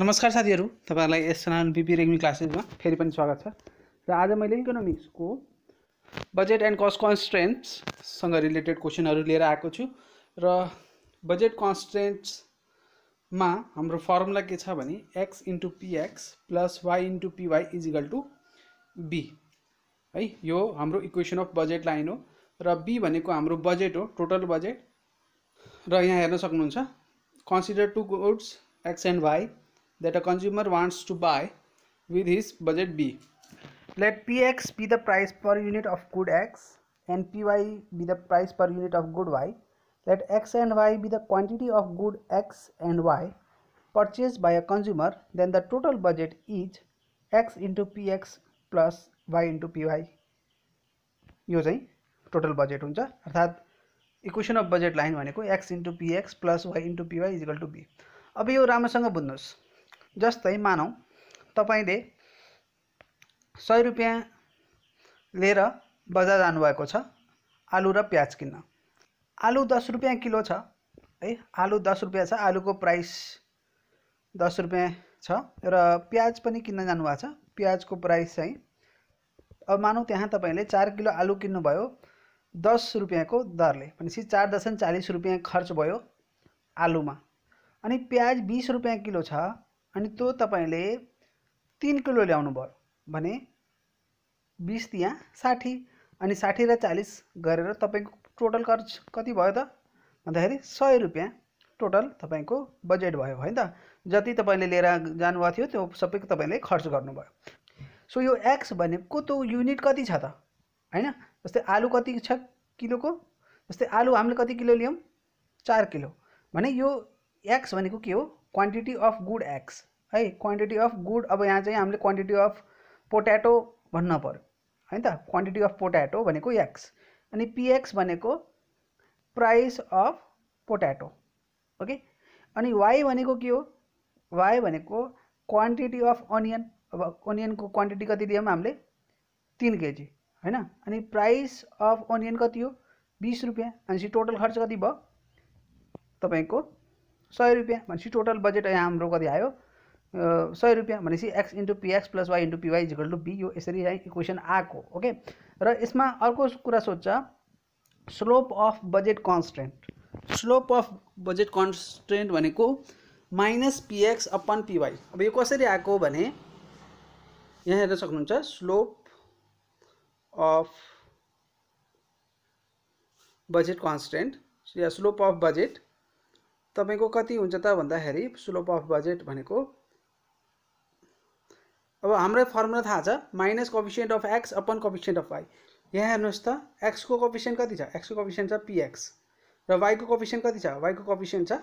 नमस्कार साथीहरू तपाईँहरूलाई नारायण बिपी रेग्मी क्लासेसमा फेरि पनि स्वागत छ र आज मैले इकोनोमिक्सको बजेट एन्ड कस्ट कन्सट्रेन्ट्ससँग रिलेटेड क्वेसनहरू लिएर आएको छु र बजेट कन्सट्रेन्ट्समा हाम्रो फर्मुला के छ भने X into PX plus Y into PY equal to B है यो हाम्रो इक्वेसन अफ बजेट लाइन हो र बी भनेको हाम्रो बजेट हो टोटल बजेट र यहाँ हेर्न सक्नुहुन्छ consider two goods X and Y that a consumer wants to buy with his budget B. Let Px be the price per unit of good X and Py be the price per unit of good Y. Let X and Y be the quantity of good X and Y purchased by a consumer. Then the total budget is X into Px plus Y into Py. यो चाहिँ total budget हुन्छ अर्थात् equation of budget line भनेको X into PX plus Y into PY equal to B अब यो राम्रोसँग बुझ्नुहोस् जस्तै मानौँ तपाईँले सय रुपियाँ लिएर बजार जानुभएको छ आलु र प्याज किन्न आलु दस रुपियाँ किलो छ है आलु दस रुपियाँ छ आलुको प्राइस दस रुपियाँ छ र प्याज पनि किन्न जानुभएको छ प्याजको प्राइस चाहिँ अब मानौँ त्यहाँ तपाईँले चार किलो आलु किन्नुभयो दस रुपियाँको दरले भनेपछि चार दसम चालिस रुपियाँ खर्च भयो आलुमा अनि प्याज बिस रुपियाँ किलो छ अनि त्यो तपाईँले तिन किलो ल्याउनु भयो भने बिस यहाँ साठी अनि साठी र चालिस गरेर तपाईँको टोटल खर्च कति भयो त भन्दाखेरि सय रुपियाँ टोटल तपाईँको बजेट भयो है त जति तपाईँले लिएर जानुभएको थियो त्यो सबैको तपाईँले खर्च गर्नुभयो सो यो एक्स भनेको त्यो युनिट कति छ त होइन जस्तै आलु कति छ किलोको जस्तै आलु हामीले कति किलो लियौँ चार किलो भने यो एक्स भनेको के हो quantity of good X Y quantity of good अब यहाँ हमें क्वांटिटी अफ पोटैटो भन्न पऱ्यो त्वांटिटी अफ पोटैटो एक्स अक्स प्राइस अफ पोटैटो ओके अनि वाई भनेको के हो वाइ अफ अनियन अब को क्वांटिटी कति दियौँ हमें तीन केजी है अभी प्राइस अफ अनियन कति हो बीस रुपया टोटल खर्च कति भयो तपाईँको सौ रुपया टोटल बजेट यहाँ हम क्या आयो सौ रुपया X X P X plus Y into PY equal to B यू इसी इक्वेसन आक ओके र सोच slope of budget constant slope of budget constant को माइनस पीएक्स अपन पीवाई अब यह कसरी आक यहाँ हेन सकूँ स्लोप अफ बजेट कंस्टेंट या स्लोप अफ बजेट को कति हुन्छ भादा भन्दाखेरि स्लोप अफ बजेट अब हाम्रो फर्मुला थाहा छ minus coefficient of X upon coefficient of Y यहाँ हेर्नुहोस् त एक्सको कफिसियन्ट कति छ एक्सको कफिसियन्ट छ पिएक्स र वाइको कफिसियन्ट कति छ वाइको कफिसियन्ट छ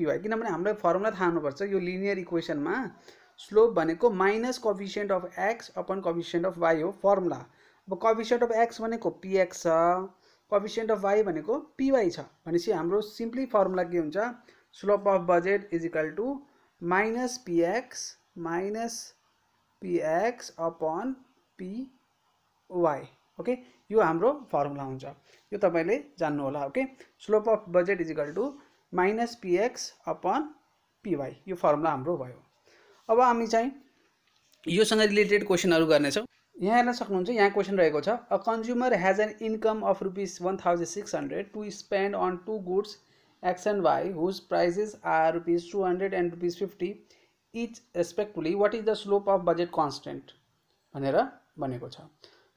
पिवाई किनभने हाम्रो फर्मुला थाहा हुनुपर्छ यो लिनियर इक्वेसनमा स्लोप भनेको minus coefficient of X upon coefficient of Y हो फर्मुला अब कफिसियन्ट अफ एक्स भनेको पिएक्स छ कफिसियन्ट अफ वाई भनेको पिवाई छ भनेपछि हाम्रो सिम्पली फर्मुला के हुन्छ slope of budget is equal to minus PX minus P X upon P Y okay यो हम फर्मुला हो तबले तपाईँले okay slope of budget is equal to minus PX upon PY ये फर्मुला हम अब हामी चाहिँ रिनेटेड रिलेटेड करने गर्नेछौँ यहाँ हेन सकूँ यहाँ question a consumer has an income of rupees one thousand six hundred to spend on two goods X and Y whose prices are rupees two hundred and rupees fifty is respectfully what is the slope of budget constant भनेर भनेको छ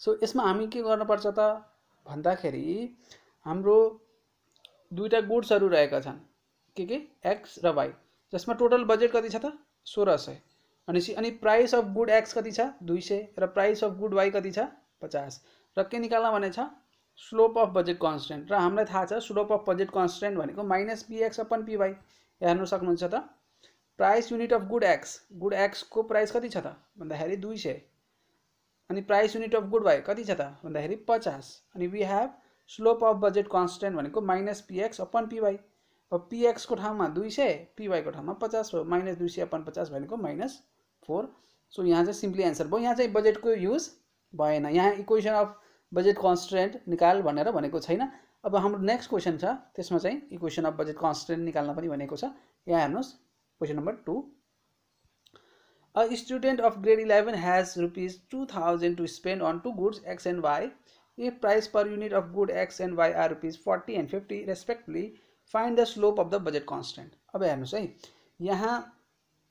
so यसमा हामी के गर्नुपर्छ त भन्दाखेरि हाम्रो दुईवटा गुड्सहरू रहेका छन् के के एक्स र वाई जसमा टोटल बजेट कति छ त सोह्र सय भनेपछि अनि प्राइस अफ गुड एक्स कति छ दुई सय र प्राइस अफ गुड वाई कति छ पचास र के निकाल्न भने छ स्लोप अफ बजेट कन्सटेन्ट र हामीलाई थाहा छ स्लोप अफ बजेट कन्सटेन्ट भनेको माइनस पिएक्स अपन पिवाई हेर्नु सक्नुहुन्छ त price unit of good X good एक्सको प्राइस कति छ त भन्दाखेरि दुई सय अनि price unit of good Y कति छ त भन्दाखेरि पचास अनि we have slope of budget constant भनेको माइनस पिएक्स अपन पिवाई अब पिएक्सको ठाउँमा दुई सय पिवाईको ठाउँमा पचास भयो माइनस दुई सय अपन पचास भनेको माइनस फोर सो यहाँ चाहिँ सिम्पली एन्सर भयो यहाँ चाहिँ बजेटको युज भएन यहाँ इक्वेसन अफ बजेट कन्सटेन्ट निकाल भनेर भनेको छैन अब हाम्रो नेक्स्ट क्वेसन छ त्यसमा चाहिँ इक्वेसन अफ बजेट कन्सटेन्ट निकाल्न पनि भनेको छ यहाँ हेर्नुहोस् question number two a student of grade eleven has rupees two thousand to spend on two goods X and Y if price per unit of good X and Y are rupees forty and fifty respectively find the slope of the budget constant अब हेनो high यहाँ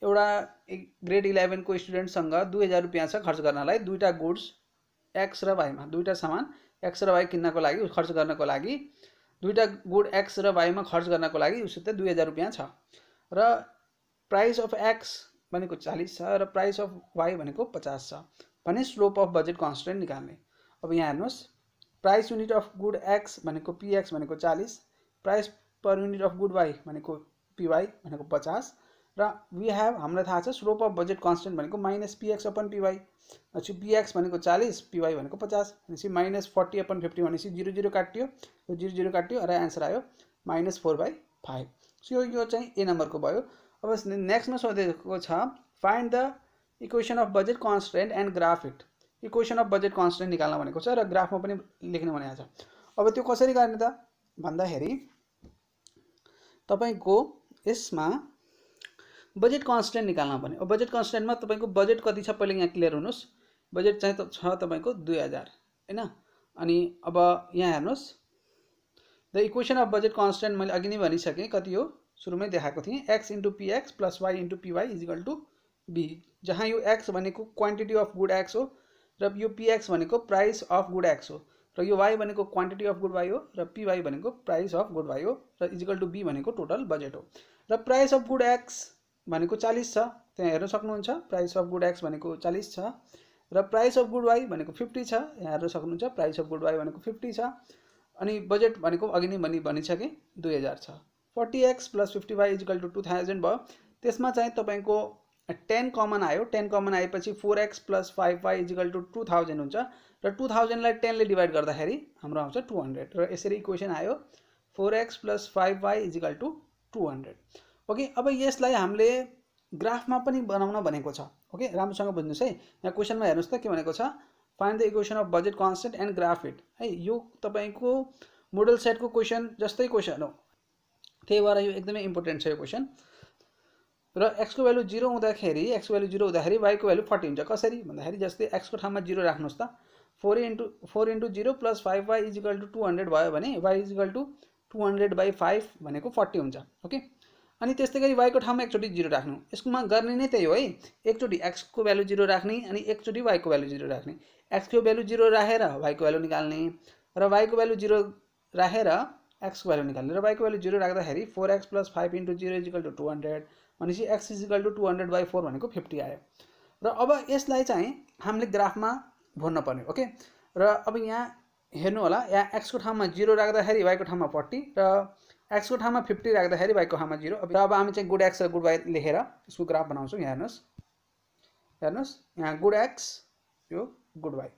एउटा grade eleven इलेभेनको स्टुडेन्टसँग दुई हजार रुपया छ खर्च गर्नलाई दुईटा गुड्स एक्स रई में दुईटा सामान एक्स रई कि किन्नको लागि खर्च गर्नको लागि दुईटा गुड एक्स रई में खर्च करना को दुई हजार रुपया र प्राइस अफ एक्स भनेको चालिस छ र प्राइस अफ वाई भनेको पचास छ भने स्लोप अफ बजेट कन्सटेन्ट निकाल्ने अब यहाँ हेर्नुहोस् price unit of good X भनेको पिएक्स भनेको चालिस price per unit of good Y भनेको पिवाई भनेको पचास र वी हेभ हामीलाई थाहा छ स्लोप अफ बजेट कन्सटेन्ट भनेको माइनस पिएक्स अपन पिवाई पछि पिएक्स भनेको चालिस पिवाई भनेको पचास भनेपछि माइनस फोर्टी अपन फिफ्टी भनेपछि जिरो जिरो काटियो जिरो जिरो काटियो र एन्सर आयो minus four by five so यो चाहिँ ए नम्बरको भयो अब नेक्स्टमा सोधेको छ find the equation of budget constant and graph it equation of budget constant निकाल्न भनेको छ र ग्राफमा पनि लेख्नु भनेको छ अब त्यो कसरी गर्ने त भन्दाखेरि तपाईँको यसमा बजेट कन्सटेन्ट निकाल्न भने अब बजेट कन्सटेन्टमा तपाईँको बजेट कति छ पहिले यहाँ क्लियर हुनुहोस् बजेट चाहिँ छ तपाईँको दुई हजार होइन अनि अब यहाँ हेर्नुहोस् the equation of budget constant मैले अघि नै भनिसकेँ कति हो सुरूम देखा थे X X P X plus Y into PY equal to B जहाँ यू X quantity of good X हो रो PX price of good X हो रो वाई भनेको अफ गुड वाई हो रीवाई प्राइस अफ गुड वाई हो रिजिकल टू बी को टोटल बजेट हो राइस अफ गुड एक्स चालीस चालिस छ त्यहाँ प्राइस अफ गुड एक्स चालीस चालिस र price of good Y fifty यहाँ हेन सकूँ price of good Y fifty अभी बजेट अगि नहीं भाई भाई कि दुई हजार forty X plus fifty five equal to two thousand भयो त्यसमा चाहिँ तपाईँको टेन कमन आयो टेन कमन आएपछि four X plus five Y equal to two thousand हुन्छ र टू थाउजन्डलाई टेनले डिभाइड गर्दाखेरि हाम्रो आउँछ टू हन्ड्रेड र यसरी इक्वेसन आयो four X plus five Y equal to two hundred okay अब यसलाई हामीले ग्राफमा पनि बनाउन भनेको छ ओके राम्रोसँग बुझ्नुहोस् है यहाँ क्वेसनमा हेर्नुहोस् त के भनेको छ find the equation of budget constant and graph it है यो तपाईँको मोडल सेटको क्वेसन जस्तै क्वेसन हो त्यही भएर यो एकदमै इम्पोर्टेन्ट छ यो क्वेसन र एक्सको भ्यालु जिरो हुँदाखेरि एक्सको भ्यालु जिरो हुँदाखेरि को भ्यालु फोर्टी हुन्छ कसरी भन्दाखेरि जस्तै एक्सको ठाउँमा जिरो राख्नुहोस् त four into four into zero plus five Y equal to two hundred भयो भने Y equal to two hundred by five भनेको फोर्टी हुन्छ ओके अनि त्यस्तै गरी वाइको ठाउँमा एकचोटि जिरो राख्नु यसकोमा गर्ने नै त्यही हो है एकचोटि एक्सको भ्यालु जिरो राख्ने अनि एकचोटि वाइको भ्यालु जिरो राख्ने एक्सको भ्यालु जिरो राखेर को भ्यालु निकाल्ने र को भ्यालु जिरो राखेर एक्सको भ्यालु निकाल्ने र वाइको भ्यालु जिरो राख्दाखेरि four X plus five into zero equal to two hundred भनेपछि X equal to two hundred by four भनेको फिफ्टी आयो र अब यसलाई चाहिँ हामीले ग्राफमा भोर्न पर्ने ओके र अब यहाँ हेर्नु होला यहाँ एक्सको ठाउँमा जिरो राख्दाखेरि वाइको ठाउँमा फोर्टी र एक्सको ठाउँमा फिफ्टी राख्दाखेरि वाइको ठाउँमा जिरो र अब हामी चाहिँ गुड एक्स र गुड वाई लेखेर यसको ग्राफ बनाउँछौँ यहाँ हेर्नुहोस् हेर्नुहोस् यहाँ गुड एक्स यो गुड वाइ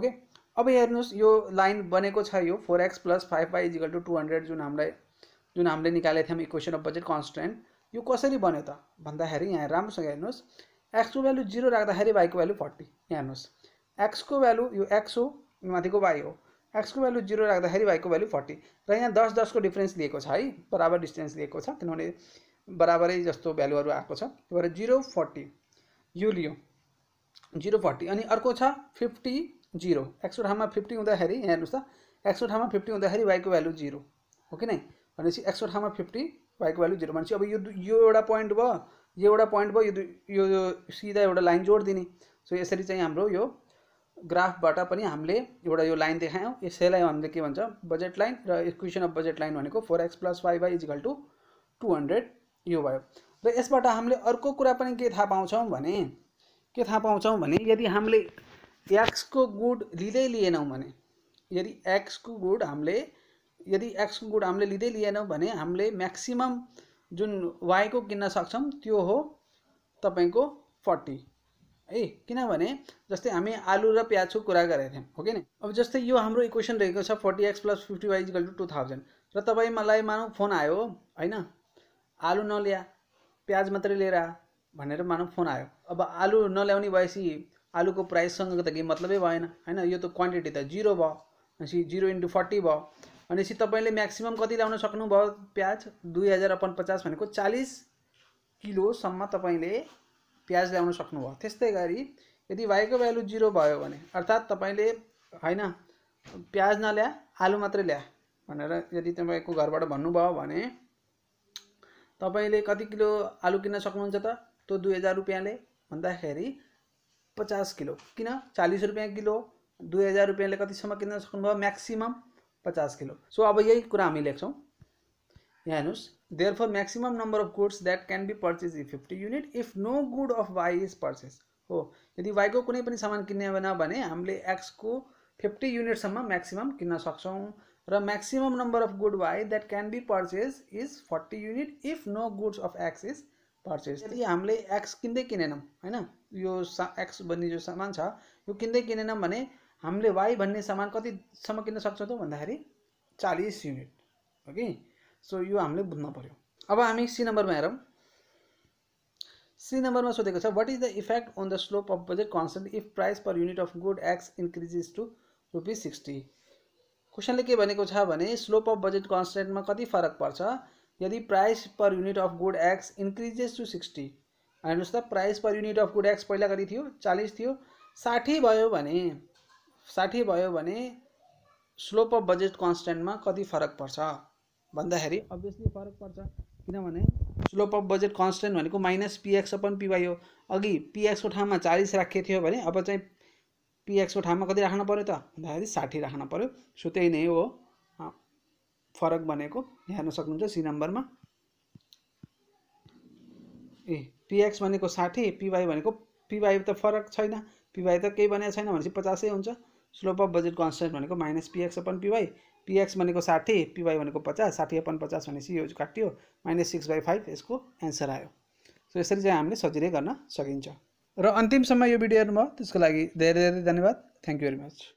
ओके अब हेर्नुहोस् यो लाइन बनेको छ यो four X plus five Y equal to two hundred जुन हामीलाई जुन हामीले निकालेको थियौँ इक्वेसन अफ बजेट कन्सटेन्ट यो कसरी बन्यो त भन्दाखेरि यहाँ राम्रोसँग हेर्नुहोस् एक्सको भ्यालु जिरो राख्दाखेरि वाईको भ्यालु फोर्टी यहाँ हेर्नुहोस् एक्सको भ्यालु यो एक्स हो माथिको वाई हो एक्सको भ्यालु जिरो राख्दाखेरि वाईको भ्यालु फोर्टी र यहाँ दस दसको डिफ्रेन्स लिएको छ है बराबर डिस्टेन्स लिएको छ किनभने बराबरै जस्तो भ्यालुहरू आएको छ त्यही भएर जिरो फोर्टी यो लियो जिरो फोर्टी अनि अर्को छ फिफ्टी जीरो एक्स वोट हमारा फिफ्टी हुँदा यहाँ हेन एक्स वोट हमारा फिफ्टी हुँदाखेरि वाइको भ्यालु जिरो हो कि नै भनेपछि एक्स वोट हमारा फिफ्टी वाइको भ्यालु जिरो भनेपछि अब यो यो एउटा पोइन्ट भयो यो एउटा पोइन्ट भयो यो यो सिधा एउटा लाइन जोडिदिने सो इसी चाहिए हम ग्राफ बट हमें हामीले एउटा लाइन देखा यसैलाई हमें के भन्छ बजेट लाइन र अफ बजेट लाइन को four X plus Y Y equal to two hundred यो भो रहा हमें अर्क पाँच के ठह पाउँछौँ यदि हमें एक्सको को गुड लिँदै लिएनौँ भने यदि एक्सको गुड हामीले यदि एक्सको गुड हामीले लिँदै लिएनौँ भने हामीले म्याक्सिमम् जुन वाइको किन्न सक्छौँ त्यो हो तपाईँको फोर्टी है किनभने जस्तै हामी आलु र प्याजको कुरा गरेको थियौँ हो कि नै अब जस्तै यो हाम्रो इक्वेसन रहेको छ forty X plus fifty Y equal to two thousand र तपाईँ मलाई मानौँ फोन आयो होइन आलु नल्या प्याज मात्रै लिएर भनेर मानौँ फोन आयो अब आलु नल्याउने भएपछि आलुको प्राइससँगको त केही मतलबै भएन होइन यो त क्वान्टिटी त जिरो भयो भनेपछि जिरो इन्टु फोर्टी भयो भनेपछि तपाईँले म्याक्सिमम् कति ल्याउन सक्नुभयो प्याज दुई हजार अपन पचास भनेको चालिस किलोसम्म तपाईँले प्याज ल्याउन सक्नुभयो त्यस्तै गरी यदि वाइको भ्यालु जिरो भयो भने अर्थात् तपाईँले होइन प्याज नल्या आलु मात्रै ल्या भनेर यदि तपाईँको घरबाट भन्नुभयो भने तपाईँले कति किलो आलु किन्न सक्नुहुन्छ त त्यो दुई हजार रुपियाँले भन्दाखेरि पचास किलो क्या चालीस रुपया किलो दुई हजार रुपया कति समय किन्न सकूँ मैक्सिमम पचास किलो सो अब यही कुछ हम लेख यहाँ हेर्नुहोस् therefore maximum number of goods that can be purchase is fifty unit if no good of Y is purchase हो यदि वाई को कुछ सामान किन्ने हमें एक्स को फिफ्टी यूनिटसम मैक्सिमम किन्न सौ र number of good Y that can be purchase is forty unit if no goods of X is purchase यदि हमें एक्स किन्दै किनेनौँ यो सा एक्स भन्ने जो सामान छ यो किन्दै किनेनौँ भने हामीले वाई भन्ने सामान कतिसम्म किन्न सक्छौँ त भन्दाखेरि चालिस युनिट ओके सो यो हामीले बुझ्न पऱ्यो अब हामी सी नम्बरमा हेरौँ सी नम्बरमा सोधेको छ what is the effect on the slope of budget constant if price per unit of good X increases to rupees sixty क्वेसनले के भनेको छ भने स्लोप अफ बजेट कन्सटेन्टमा कति फरक पर्छ यदि price per unit of good X increases to sixty हेर्नुहोस् त price per unit of good X पहिला कति थियो चालिस थियो साठी भयो भने साठी भयो भने स्लोप अफ बजेट कन्सटेन्टमा कति फरक पर्छ भन्दाखेरि अभियसली फरक पर्छ किनभने स्लोप अफ बजेट कन्सटेन्ट भनेको माइनस पिएक्स अपन पिवाई हो अघि पिएक्सको ठाउँमा चालिस राखेको थियो भने अब चाहिँ पिएक्सको ठाउँमा कति राख्नु पऱ्यो त भन्दाखेरि साठी राख्नु पऱ्यो सो त्यही नै हो फरक भनेको हेर्न सक्नुहुन्छ सी नम्बरमा ए पीएक्स साठी पीवाई को पीवाई तो फरक छाइना पीवाई तो कई भनेको पचास भनेपछि पचासै स्लोप अफ बजेट कन्सटेन्ट को minus PX upon PY PX भनेको साठी पीवाई को पचास साठी अपन पचास भनेपछि काटो माइनस सिक्स बाई फाइव इसको एंसर आयो सो इसी हमें सजी सजिलै सकता सकिन्छ र समय यह भिडियो हेन भाई धीरे धीरे धन्यवाद थैंक यू वेरी मच